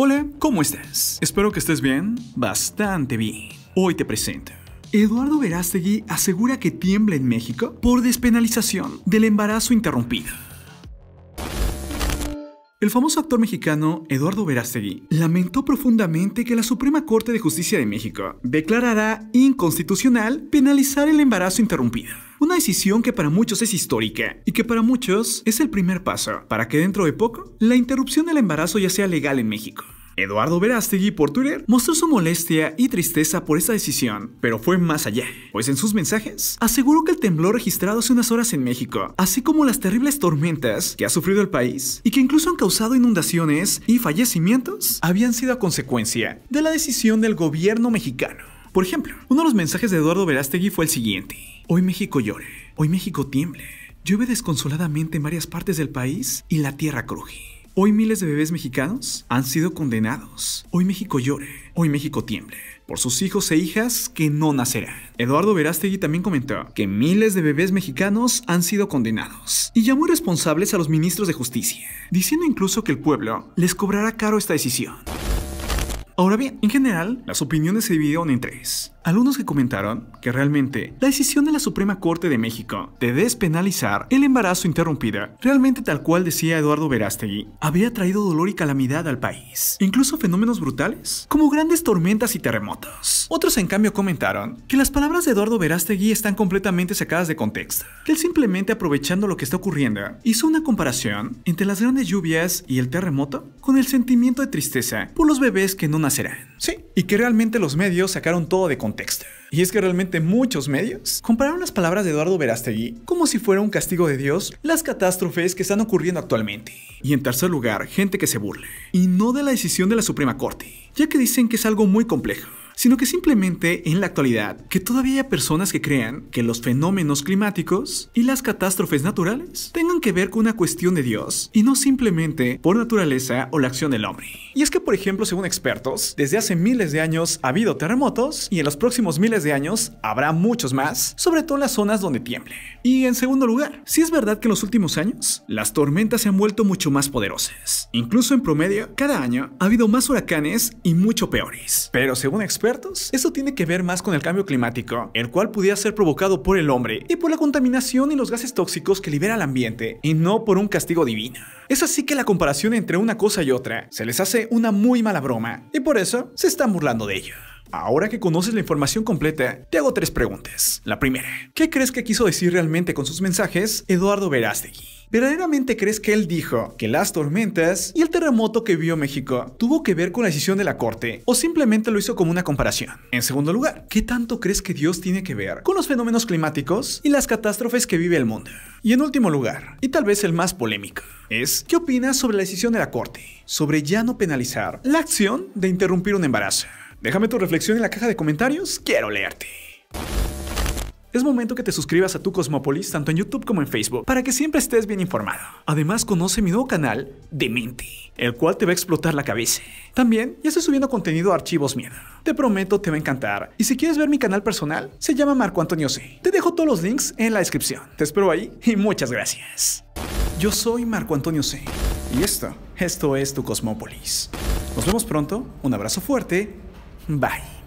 Hola, ¿cómo estás? Espero que estés bien, bastante bien. Hoy te presento. Eduardo Verástegui asegura que tiembla en México por despenalización del embarazo interrumpido. El famoso actor mexicano Eduardo Verástegui lamentó profundamente que la Suprema Corte de Justicia de México declarará inconstitucional penalizar el embarazo interrumpido. Una decisión que para muchos es histórica y que para muchos es el primer paso para que dentro de poco la interrupción del embarazo ya sea legal en México. Eduardo Verástegui por Twitter mostró su molestia y tristeza por esta decisión, pero fue más allá, pues en sus mensajes aseguró que el temblor registrado hace unas horas en México, así como las terribles tormentas que ha sufrido el país y que incluso han causado inundaciones y fallecimientos, habían sido a consecuencia de la decisión del gobierno mexicano. Por ejemplo, uno de los mensajes de Eduardo Verástegui fue el siguiente. Hoy México llore, hoy México tiemble. Llueve desconsoladamente en varias partes del país y la tierra cruje. Hoy miles de bebés mexicanos han sido condenados. Hoy México llore, hoy México tiemble por sus hijos e hijas que no nacerán. Eduardo Verástegui también comentó que miles de bebés mexicanos han sido condenados y llamó responsables a los ministros de justicia, diciendo incluso que el pueblo les cobrará caro esta decisión. Ahora bien, en general, las opiniones se dividieron en tres. Algunos que comentaron que realmente la decisión de la Suprema Corte de México de despenalizar el embarazo interrumpida realmente tal cual decía Eduardo Verástegui, había traído dolor y calamidad al país, incluso fenómenos brutales, como grandes tormentas y terremotos. Otros en cambio comentaron que las palabras de Eduardo Verástegui están completamente sacadas de contexto, que él simplemente aprovechando lo que está ocurriendo, hizo una comparación entre las grandes lluvias y el terremoto con el sentimiento de tristeza por los bebés que no nacerán. Sí, y que realmente los medios sacaron todo de contexto. Y es que realmente muchos medios compararon las palabras de Eduardo Verástegui como si fuera un castigo de Dios las catástrofes que están ocurriendo actualmente. Y en tercer lugar, gente que se burle. Y no de la decisión de la Suprema Corte, ya que dicen que es algo muy complejo sino que simplemente en la actualidad, que todavía hay personas que crean que los fenómenos climáticos y las catástrofes naturales tengan que ver con una cuestión de Dios y no simplemente por naturaleza o la acción del hombre. Y es que, por ejemplo, según expertos, desde hace miles de años ha habido terremotos y en los próximos miles de años habrá muchos más, sobre todo en las zonas donde tiemble. Y en segundo lugar, si es verdad que en los últimos años las tormentas se han vuelto mucho más poderosas. Incluso en promedio, cada año ha habido más huracanes y mucho peores. Pero según expertos, esto eso tiene que ver más con el cambio climático, el cual pudiera ser provocado por el hombre y por la contaminación y los gases tóxicos que libera el ambiente, y no por un castigo divino. Es así que la comparación entre una cosa y otra se les hace una muy mala broma, y por eso se están burlando de ello. Ahora que conoces la información completa, te hago tres preguntas. La primera, ¿qué crees que quiso decir realmente con sus mensajes Eduardo Verástegui? ¿Verdaderamente crees que él dijo que las tormentas y el terremoto que vio México tuvo que ver con la decisión de la corte o simplemente lo hizo como una comparación? En segundo lugar, ¿qué tanto crees que Dios tiene que ver con los fenómenos climáticos y las catástrofes que vive el mundo? Y en último lugar, y tal vez el más polémico, es ¿qué opinas sobre la decisión de la corte sobre ya no penalizar la acción de interrumpir un embarazo? Déjame tu reflexión en la caja de comentarios, quiero leerte. Es momento que te suscribas a tu Cosmópolis tanto en YouTube como en Facebook para que siempre estés bien informado. Además, conoce mi nuevo canal, Demente, el cual te va a explotar la cabeza. También ya estoy subiendo contenido a Archivos Miedo. Te prometo te va a encantar. Y si quieres ver mi canal personal, se llama Marco Antonio C. Te dejo todos los links en la descripción. Te espero ahí y muchas gracias. Yo soy Marco Antonio C. Y esto, esto es tu Cosmópolis. Nos vemos pronto, un abrazo fuerte, bye.